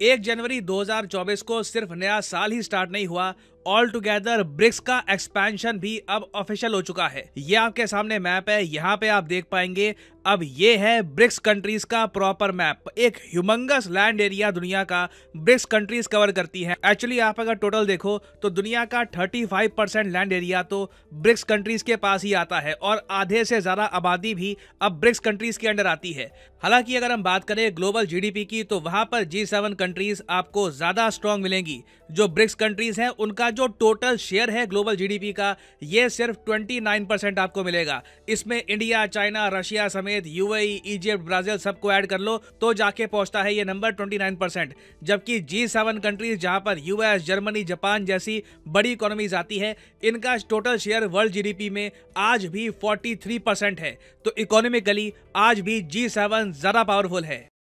एक जनवरी 2024 को सिर्फ नया साल ही स्टार्ट नहीं हुआ ऑल टुगेदर ब्रिक्स का एक्सपेंशन भी अब ऑफिशियल हो चुका है ये आपके सामने मैप है यहाँ पे आप देख पाएंगे अब ये है ब्रिक्स कंट्रीज का प्रॉपर मैप एक ह्यूमंगस लैंड एरिया दुनिया का ब्रिक्स कंट्रीज कवर करती है एक्चुअली आप अगर टोटल देखो तो दुनिया का 35 परसेंट लैंड एरिया तो ब्रिक्स कंट्रीज के पास ही आता है और आधे से ज्यादा आबादी भी अब ब्रिक्स कंट्रीज के अंडर आती है हालांकि अगर हम बात करें ग्लोबल जीडीपी की तो वहां पर जी सेवन कंट्रीज आपको ज्यादा स्ट्रांग मिलेंगी जो ब्रिक्स कंट्रीज हैं उनका जो टोटल शेयर है ग्लोबल जीडीपी का ये सिर्फ 29 परसेंट आपको मिलेगा इसमें इंडिया चाइना रशिया समेत समेत यूएई, इजिप्ट ब्राजील सबको ऐड कर लो तो जाके पहुंचता है ये नंबर 29 परसेंट जबकि जी सेवन कंट्रीज जहां पर यूएस जर्मनी जापान जैसी बड़ी इकोनॉमीज आती है इनका टोटल शेयर वर्ल्ड जी में आज भी फोर्टी है तो इकोनॉमिकली आज भी जी ज्यादा पावरफुल है